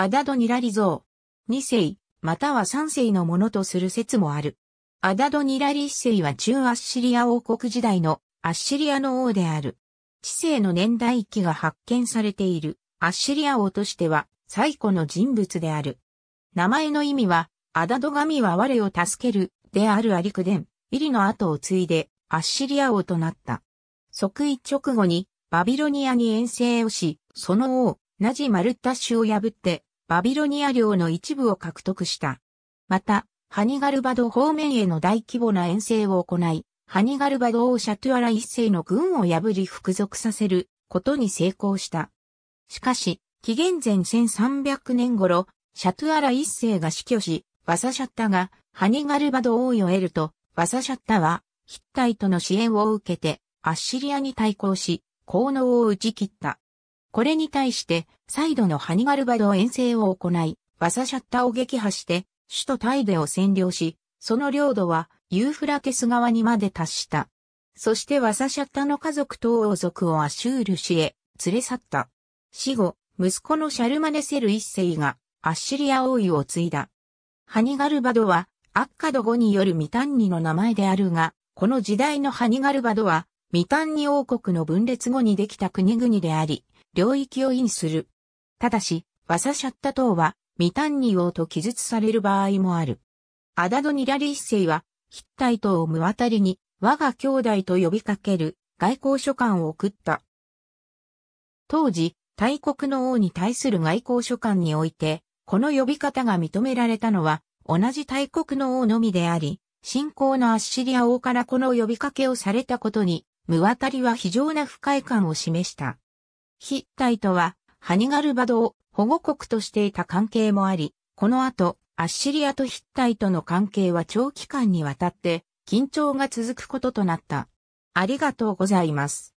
アダドニラリ像。二世、または三世のものとする説もある。アダドニラリ一世は中アッシリア王国時代のアッシリアの王である。知性の年代記が発見されているアッシリア王としては最古の人物である。名前の意味は、アダド神は我を助けるであるアリクデン、イリの後を継いでアッシリア王となった。即位直後にバビロニアに遠征をし、その王、ナジマルタシュを破ってバビロニア領の一部を獲得した。また、ハニガルバド方面への大規模な遠征を行い、ハニガルバド王シャトゥアラ一世の軍を破り服属させることに成功した。しかし、紀元前1300年頃、シャトゥアラ一世が死去し、ワサシャッタがハニガルバド王位を得ると、ワサシャッタはヒッタイトの支援を受けてアッシリアに対抗し、効能を打ち切った。これに対して、再度のハニガルバド遠征を行い、バサシャッタを撃破して、首都タイデを占領し、その領土はユーフラテス側にまで達した。そしてワサシャッタの家族と王族をアシュール氏へ連れ去った。死後、息子のシャルマネセル一世がアッシリア王位を継いだ。ハニガルバドはアッカド語によるミタンニの名前であるが、この時代のハニガルバドはミタンニ王国の分裂後にできた国々であり、領域を意味する。ただし、ワサシャッタ等は、未単に用と記述される場合もある。アダドニラリッセイは、筆体等を無渡りに、我が兄弟と呼びかける外交書簡を送った。当時、大国の王に対する外交書簡において、この呼び方が認められたのは、同じ大国の王のみであり、信仰のアッシリア王からこの呼びかけをされたことに、無渡りは非常な不快感を示した。ヒッタイトは、ハニガルバドを保護国としていた関係もあり、この後、アッシリアとヒッタイトの関係は長期間にわたって、緊張が続くこととなった。ありがとうございます。